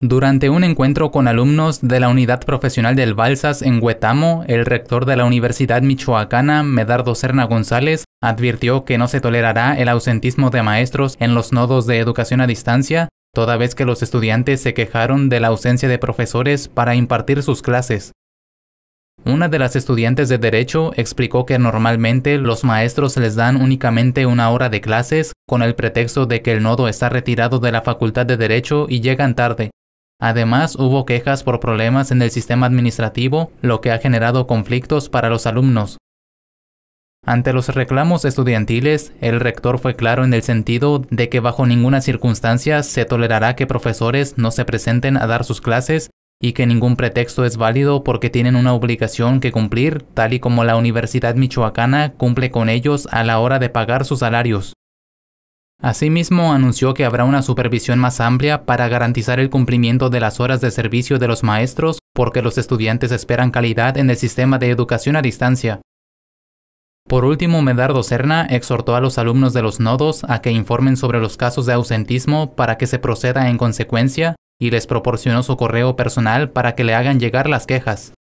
Durante un encuentro con alumnos de la Unidad Profesional del Balsas en Huetamo, el rector de la Universidad Michoacana, Medardo Serna González, advirtió que no se tolerará el ausentismo de maestros en los nodos de educación a distancia, toda vez que los estudiantes se quejaron de la ausencia de profesores para impartir sus clases. Una de las estudiantes de Derecho explicó que normalmente los maestros les dan únicamente una hora de clases con el pretexto de que el nodo está retirado de la Facultad de Derecho y llegan tarde, Además, hubo quejas por problemas en el sistema administrativo, lo que ha generado conflictos para los alumnos. Ante los reclamos estudiantiles, el rector fue claro en el sentido de que bajo ninguna circunstancia se tolerará que profesores no se presenten a dar sus clases y que ningún pretexto es válido porque tienen una obligación que cumplir, tal y como la Universidad Michoacana cumple con ellos a la hora de pagar sus salarios. Asimismo, anunció que habrá una supervisión más amplia para garantizar el cumplimiento de las horas de servicio de los maestros, porque los estudiantes esperan calidad en el sistema de educación a distancia. Por último, Medardo Serna exhortó a los alumnos de los nodos a que informen sobre los casos de ausentismo para que se proceda en consecuencia y les proporcionó su correo personal para que le hagan llegar las quejas.